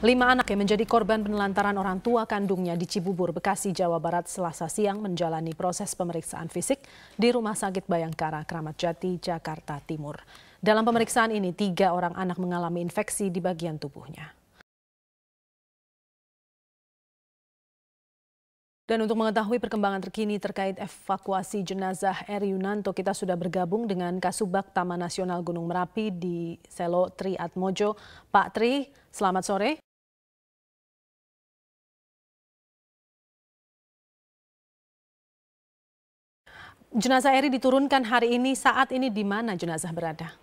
Lima anak yang menjadi korban penelantaran orang tua kandungnya di Cibubur, Bekasi, Jawa Barat selasa siang menjalani proses pemeriksaan fisik di Rumah Sakit Bayangkara, Kramat Jati, Jakarta Timur. Dalam pemeriksaan ini, tiga orang anak mengalami infeksi di bagian tubuhnya. Dan untuk mengetahui perkembangan terkini terkait evakuasi jenazah Eri Yunanto, kita sudah bergabung dengan Kasubag Taman Nasional Gunung Merapi di Selo Tri Atmojo. Pak Tri, selamat sore. Jenazah Eri diturunkan hari ini, saat ini di mana jenazah berada?